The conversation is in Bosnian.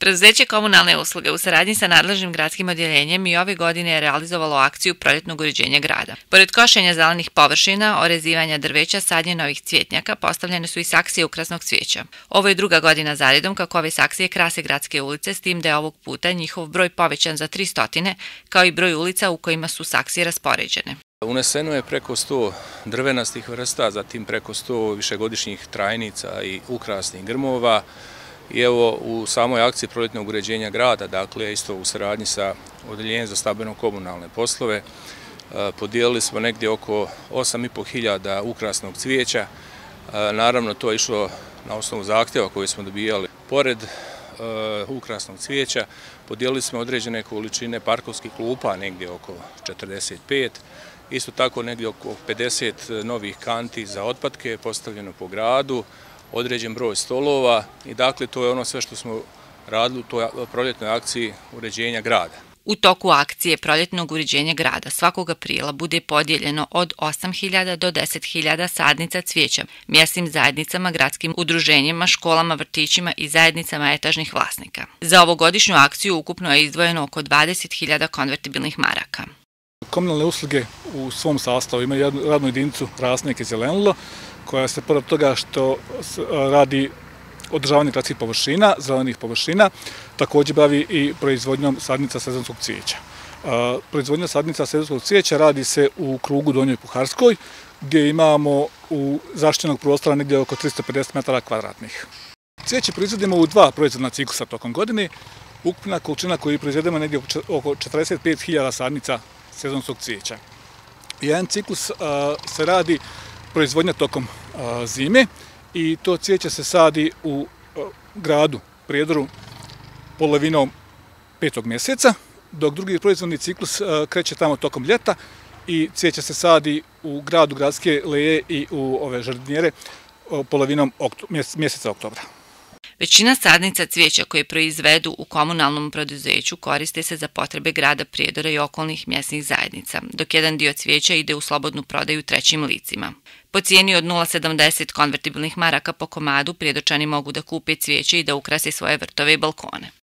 Preduzeće komunalne usluge u saradnji sa nadležnim gradskim odjeljenjem i ove godine je realizovalo akciju proljetnog uređenja grada. Pored košenja zelenih površina, orezivanja drveća, sadnje novih cvjetnjaka, postavljene su i saksije ukrasnog cvijeća. Ovo je druga godina zaredom kako ove saksije krase gradske ulice, s tim da je ovog puta njihov broj povećan za 300, kao i broj ulica u kojima su saksije raspoređene. Uneseno je preko 100 drvenastih vrsta, zatim preko 100 višegodišnjih trajnica i ukrasnih grmova, I evo u samoj akciji proletnog uređenja grada, dakle isto u saradnji sa Odeljenjem za stabilno-komunalne poslove, e, podijelili smo negdje oko 8,5 hiljada ukrasnog cvijeća. E, naravno to je išlo na osnovu zahtjeva koje smo dobijali. Pored e, ukrasnog cvijeća podijelili smo određene količine parkovskih klupa, negdje oko 45. Isto tako negdje oko 50 novih kanti za otpadke postavljeno po gradu, određen broj stolova i dakle to je ono sve što smo radili u toj proljetnoj akciji uređenja grada. U toku akcije proljetnog uređenja grada svakog aprila bude podijeljeno od 8.000 do 10.000 sadnica cvijeća mjesnim zajednicama, gradskim udruženjima, školama, vrtićima i zajednicama etažnih vlasnika. Za ovogodišnju akciju ukupno je izdvojeno oko 20.000 konvertibilnih maraka. Komunalne usluge u svom sastavu imaju jednu radnu jedinicu Rasnijek i Zelenilo, koja se pored toga što radi održavanje gradskih površina, zelenih površina, također bavi i proizvodnjom sadnica sezonskog cvijeća. Proizvodnja sadnica sezonskog cvijeća radi se u krugu Donjoj Puharskoj, gdje imamo u zaštitenog prostora negdje oko 350 metara kvadratnih. Cvijeće proizvodimo u dva proizvodna ciklusa tokom godine. Ukupna količina koju proizvodimo je negdje oko 45.000 sadnica sezonskog cvijeća. Jedan ciklus se radi proizvodnja tokom zime i to cvijeće se sadi u gradu Prijedoru polovinom petog mjeseca, dok drugi proizvodni ciklus kreće tamo tokom ljeta i cvijeće se sadi u gradu gradske leje i u ove žardinjere polovinom mjeseca oktobra. Većina sadnica cvijeća koje proizvedu u komunalnom produzeću koriste se za potrebe grada Prijedora i okolnih mjesnih zajednica, dok jedan dio cvijeća ide u slobodnu prodaju trećim licima. Po cijeni od 0,70 konvertibilnih maraka po komadu Prijedočani mogu da kupe cvijeće i da ukrase svoje vrtove i balkone.